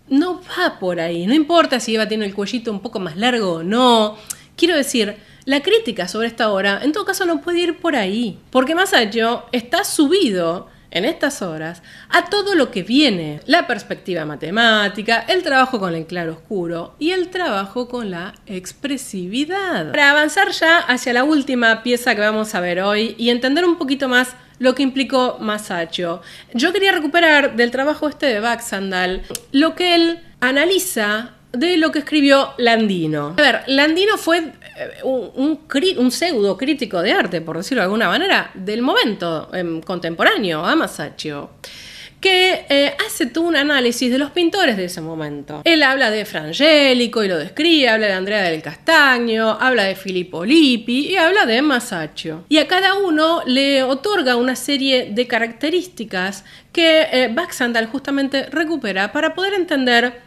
No va por ahí. No importa si Eva tiene el cuellito un poco más largo o no. Quiero decir, la crítica sobre esta obra, en todo caso, no puede ir por ahí. Porque masacho está subido en estas horas a todo lo que viene, la perspectiva matemática, el trabajo con el claro oscuro y el trabajo con la expresividad. Para avanzar ya hacia la última pieza que vamos a ver hoy y entender un poquito más lo que implicó Masaccio, yo quería recuperar del trabajo este de Baxandal lo que él analiza de lo que escribió Landino. A ver, Landino fue eh, un, pseudo crítico de arte, por decirlo de alguna manera, del momento em, contemporáneo contemporáneo, Masaccio, que eh, hace todo un análisis de los pintores de ese momento. Él habla de Frangélico y lo describe, habla de Andrea del Castaño, habla de Filippo Lippi y habla de Masaccio. Y a cada uno le otorga una serie de características que eh, Baxandal justamente recupera para poder entender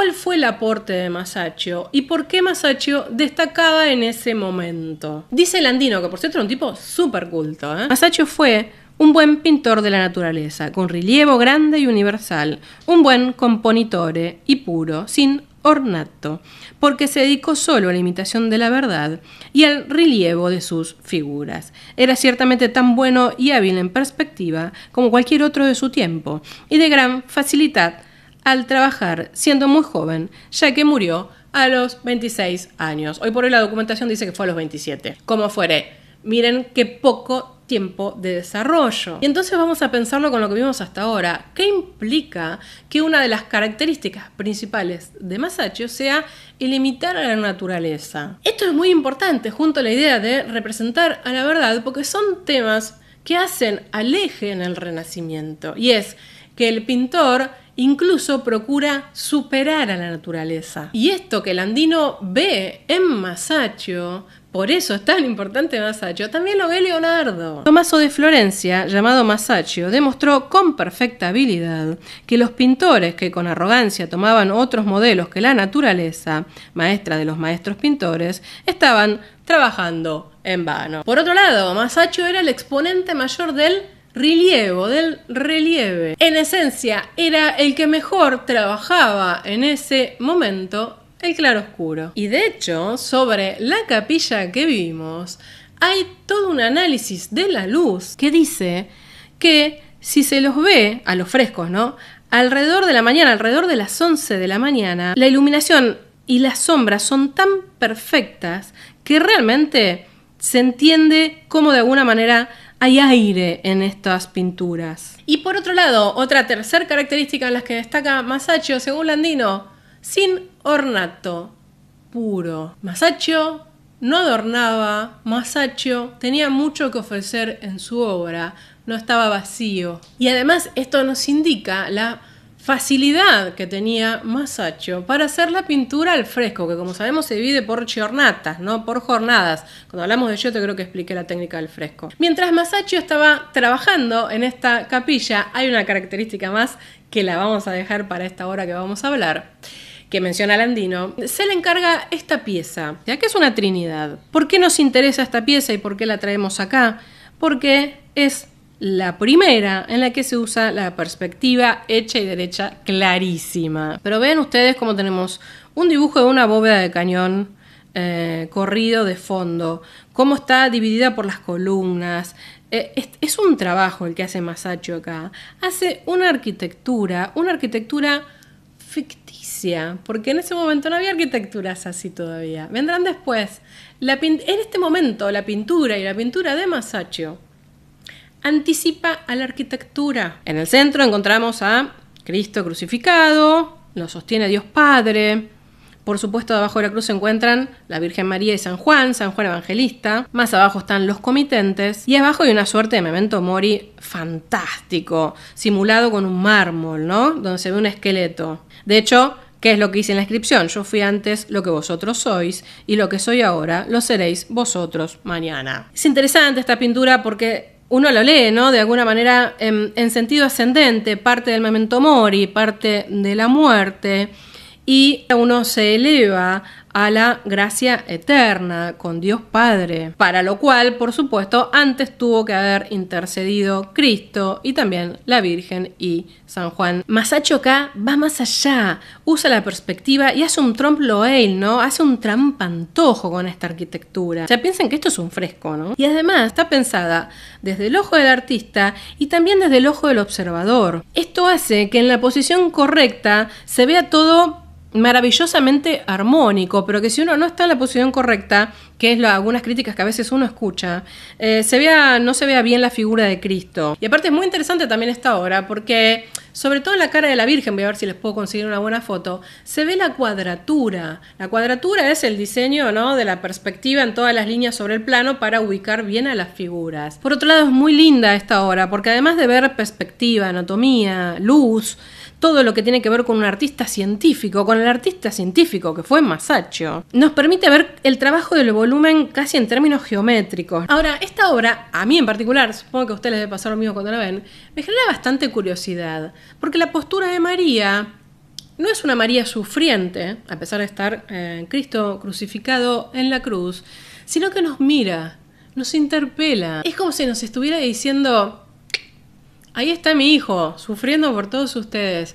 cuál fue el aporte de Masaccio y por qué Masaccio destacaba en ese momento. Dice andino, que por cierto era un tipo súper culto. ¿eh? Masaccio fue un buen pintor de la naturaleza, con relieve grande y universal, un buen componitore y puro, sin ornato, porque se dedicó solo a la imitación de la verdad y al relieve de sus figuras. Era ciertamente tan bueno y hábil en perspectiva como cualquier otro de su tiempo, y de gran facilidad al trabajar siendo muy joven, ya que murió a los 26 años. Hoy por hoy la documentación dice que fue a los 27. Como fuere, miren qué poco tiempo de desarrollo. Y entonces vamos a pensarlo con lo que vimos hasta ahora. ¿Qué implica que una de las características principales de Masaccio sea el imitar a la naturaleza? Esto es muy importante junto a la idea de representar a la verdad porque son temas que hacen al eje en el Renacimiento. Y es que el pintor incluso procura superar a la naturaleza. Y esto que el andino ve en Masaccio, por eso es tan importante Masaccio, también lo ve Leonardo. Tomaso de Florencia, llamado Masaccio, demostró con perfecta habilidad que los pintores que con arrogancia tomaban otros modelos que la naturaleza, maestra de los maestros pintores, estaban trabajando en vano. Por otro lado, Masaccio era el exponente mayor del relievo, del relieve. En esencia, era el que mejor trabajaba en ese momento el claroscuro. Y de hecho, sobre la capilla que vimos, hay todo un análisis de la luz que dice que si se los ve, a los frescos, ¿no? Alrededor de la mañana, alrededor de las 11 de la mañana, la iluminación y las sombras son tan perfectas que realmente se entiende cómo de alguna manera hay aire en estas pinturas. Y por otro lado, otra tercera característica en las que destaca Masaccio, según Landino, sin ornato, puro. Masaccio no adornaba, Masaccio tenía mucho que ofrecer en su obra, no estaba vacío. Y además esto nos indica la facilidad que tenía Masaccio para hacer la pintura al fresco, que como sabemos se divide por chornatas, no por jornadas. Cuando hablamos de yo te creo que expliqué la técnica del fresco. Mientras Masaccio estaba trabajando en esta capilla, hay una característica más que la vamos a dejar para esta hora que vamos a hablar que menciona Landino, se le encarga esta pieza, ya que es una trinidad. ¿Por qué nos interesa esta pieza y por qué la traemos acá? Porque es la primera, en la que se usa la perspectiva hecha y derecha clarísima. Pero ven ustedes cómo tenemos un dibujo de una bóveda de cañón eh, corrido de fondo, cómo está dividida por las columnas, eh, es, un trabajo el que hace Masaccio acá. Hace una arquitectura, una arquitectura ficticia, porque en ese momento no había arquitecturas así todavía. Vendrán después. en este momento, la pintura y la pintura de Masaccio anticipa a la arquitectura. En el centro encontramos a Cristo crucificado, lo sostiene Dios Padre. Por supuesto, debajo de la cruz se encuentran la Virgen María y San Juan, San Juan Evangelista. Más abajo están los comitentes. Y abajo hay una suerte de memento mori fantástico, simulado con un mármol, ¿no? Donde se ve un esqueleto. De hecho, ¿Qué es lo que dice en la inscripción? Yo fui antes lo que vosotros sois y lo que soy ahora lo seréis vosotros mañana. Es interesante esta pintura porque uno lo lee, ¿no? De alguna manera en, em, en, sentido ascendente, parte del memento mori, parte de la muerte, y uno se eleva a la gracia eterna con Dios Padre, para lo cual, por supuesto, antes tuvo que haber intercedido Cristo y también la Virgen y San Juan. Masacho K va más allá, usa la perspectiva y hace un trompe l'oeil, ¿no? Hace un trampantojo con esta arquitectura. Ya piensen que esto es un fresco, ¿no? Y además está pensada desde el ojo del artista y también desde el ojo del observador. Esto hace que en la posición correcta se vea todo maravillosamente armónico, pero que si uno no está en la posición correcta, que es lo, algunas críticas que a veces uno escucha, eh, se vea, no se vea bien la figura de Cristo. Y aparte es muy interesante también esta obra, porque sobre todo en la cara de la Virgen, voy a ver si les puedo conseguir una buena foto, se ve la cuadratura. La cuadratura es el diseño ¿no? de la perspectiva en todas las líneas sobre el plano para ubicar bien a las figuras. Por otro lado, es muy linda esta obra, porque además de ver perspectiva, anatomía, luz, todo lo que tiene que ver con un artista científico, con el artista científico que fue Masaccio. Nos permite ver el trabajo del volumen casi en términos geométricos. Ahora, esta obra, a mí en particular, supongo que a ustedes les debe pasar lo mismo cuando la ven, me genera bastante curiosidad, porque la postura de María no es una María sufriente, a pesar de estar en eh, Cristo crucificado en la cruz, sino que nos mira, nos interpela. Es como si nos estuviera diciendo, Ahí está mi hijo, sufriendo por todos ustedes.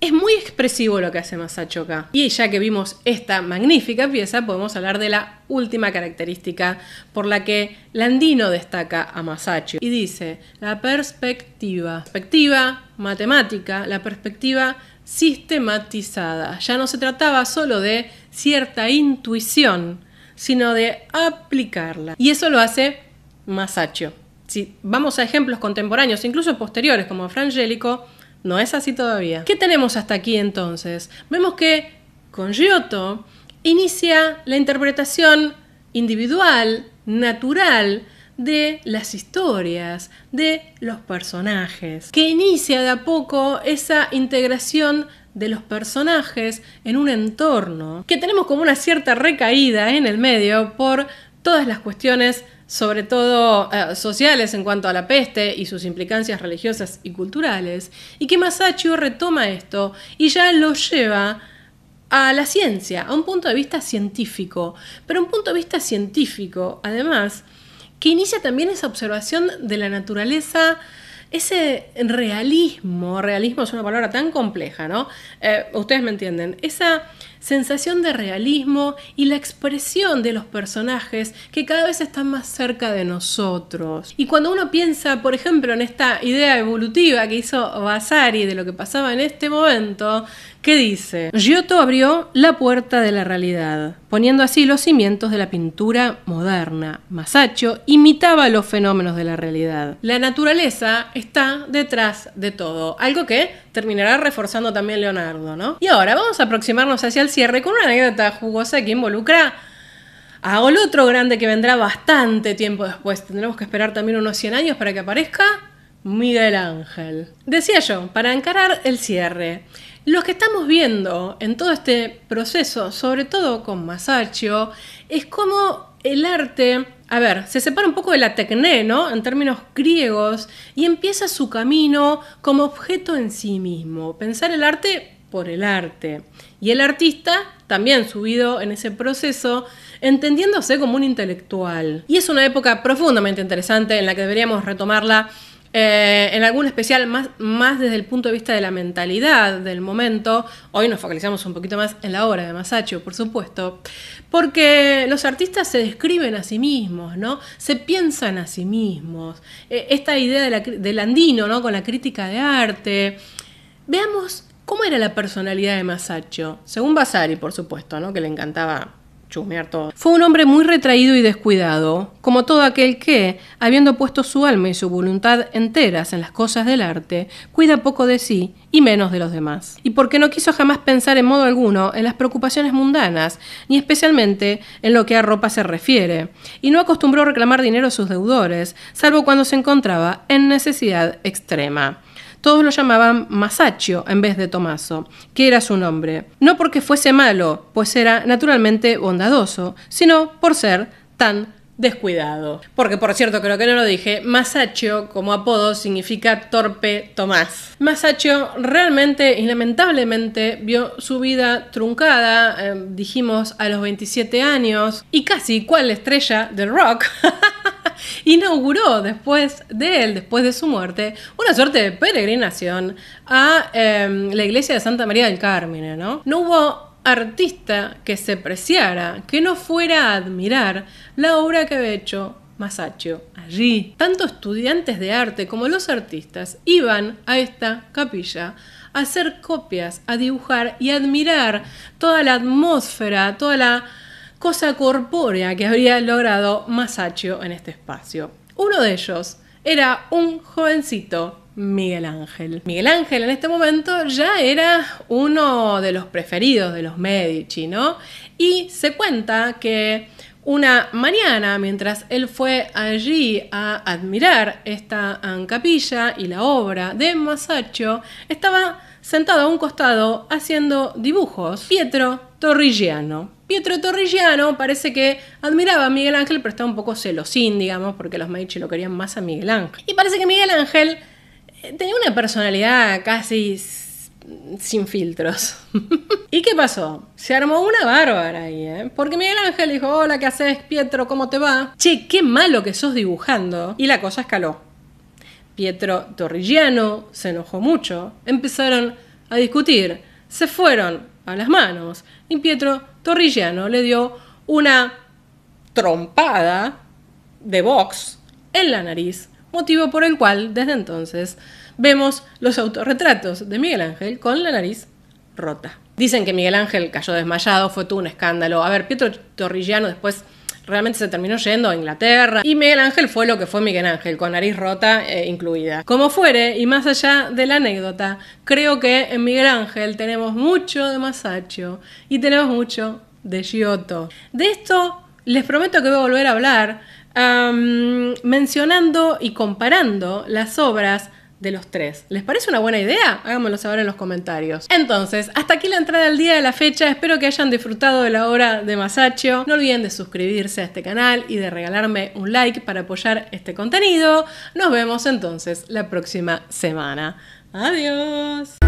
Es muy expresivo lo que hace Masaccio acá. Y ya que vimos esta magnífica pieza, podemos hablar de la última característica por la que Landino destaca a Masaccio. Y dice, la perspectiva. Perspectiva matemática, la perspectiva sistematizada. Ya no se trataba solo de cierta intuición, sino de aplicarla. Y eso lo hace Masaccio si vamos a ejemplos contemporáneos, incluso posteriores, como Frangélico, no es así todavía. ¿Qué tenemos hasta aquí entonces? Vemos que con Giotto inicia la interpretación individual, natural, de las historias, de los personajes, que inicia de a poco esa integración de los personajes en un entorno, que tenemos como una cierta recaída en el medio por todas las cuestiones sobre todo eh, sociales en cuanto a la peste y sus implicancias religiosas y culturales, y que Masaccio retoma esto y ya lo lleva a la ciencia, a un punto de vista científico, pero un punto de vista científico, además, que inicia también esa observación de la naturaleza, ese realismo, realismo es una palabra tan compleja, ¿no? Eh, ustedes me entienden, esa sensación de realismo y la expresión de los personajes que cada vez están más cerca de nosotros. Y cuando uno piensa, por ejemplo, en esta idea evolutiva que hizo Vasari de lo que pasaba en este momento, Qué dice, Giotto abrió la puerta de la realidad, poniendo así los cimientos de la pintura moderna. Masaccio imitaba los fenómenos de la realidad. La naturaleza está detrás de todo, algo que terminará reforzando también Leonardo, ¿no? Y ahora vamos a aproximarnos hacia el cierre con una anécdota jugosa que involucra a el otro grande que vendrá bastante tiempo después. Tendremos que esperar también unos 100 años para que aparezca Miguel Ángel. Decía yo, para encarar el cierre, lo que estamos viendo en todo este proceso, sobre todo con Masaccio, es cómo el arte, a ver, se separa un poco de la techné ¿no? En términos griegos, y empieza su camino como objeto en sí mismo. Pensar el arte por el arte. Y el artista, también subido en ese proceso, entendiéndose como un intelectual. Y es una época profundamente interesante en la que deberíamos retomarla eh, en algún especial más, más desde el punto de vista de la mentalidad del momento, hoy nos focalizamos un poquito más en la obra de Masaccio, por supuesto, porque los artistas se describen a sí mismos, ¿no? Se piensan a sí mismos. E, esta idea del andino, ¿no? Con la crítica de arte. Veamos cómo era la personalidad de Masaccio, según Vasari, por supuesto, ¿no? Que le encantaba fue un hombre muy retraído y descuidado, como todo aquel que, habiendo puesto su alma y su voluntad enteras en las cosas del arte, cuida poco de sí y menos de los demás. Y porque no quiso jamás pensar en modo alguno en las preocupaciones mundanas, ni especialmente en lo que a ropa se refiere, y no acostumbró reclamar dinero a sus deudores, salvo cuando se encontraba en necesidad extrema todos lo llamaban Masaccio en vez de Tomaso, que era su nombre, no porque fuese malo, pues era naturalmente bondadoso, sino por ser tan descuidado. Porque por cierto, creo que no lo dije, masacho como apodo significa torpe Tomás. masacho realmente y lamentablemente vio su vida truncada, em, dijimos a los 27 años, y casi cual estrella del rock. inauguró después de él, después de su muerte, una suerte de peregrinación a em, la iglesia de Santa María del Carmen, ¿no? No hubo artista que se preciara, que no fuera a admirar la obra que había hecho Masaccio allí. Tanto estudiantes de arte como los artistas iban a esta capilla a hacer copias, a dibujar y admirar toda la atmósfera, toda la cosa corpórea que habría logrado Masaccio en este espacio. Uno de ellos era un jovencito Miguel Ángel. Miguel Ángel en este momento ya era uno de los preferidos de los Medici, ¿no? Y se cuenta que una mañana, mientras él fue allí a admirar esta capilla y la obra de Masaccio, estaba sentado a un costado haciendo dibujos. Pietro Torrigiano. Pietro Torrigiano parece que admiraba a Miguel Ángel, pero estaba un poco celosín, digamos, porque los Medici lo querían más a Miguel Ángel. Y parece que Miguel Ángel tenía una personalidad casi sin filtros. ¿Y qué pasó? Se armó una bárbara ahí, ¿eh? Porque Miguel Ángel dijo, hola, ¿qué haces, Pietro? ¿Cómo te va? Che, qué malo que sos dibujando. Y la cosa escaló. Pietro Torrillano se enojó mucho, empezaron a discutir, se fueron a las manos y Pietro Torrillano le dio una trompada de box en la nariz motivo por el cual desde entonces vemos los autorretratos de Miguel Ángel con la nariz rota. Dicen que Miguel Ángel cayó desmayado, fue todo un escándalo. A ver, Pietro Torrillano después realmente se terminó yendo a Inglaterra y Miguel Ángel fue lo que fue Miguel Ángel, con nariz rota eh, incluida. Como fuere, y más allá de la anécdota, creo que en Miguel Ángel tenemos mucho de Masaccio y tenemos mucho de Giotto. De esto les prometo que voy a volver a hablar mencionando y comparando las obras de los tres. ¿Les parece una buena idea? Háganmelo saber en los comentarios. Entonces, hasta aquí la entrada al día de la fecha. Espero que hayan disfrutado de la obra de Masaccio. No olviden de suscribirse a este canal y de regalarme un like para apoyar este contenido. Nos vemos entonces la próxima semana. Adiós.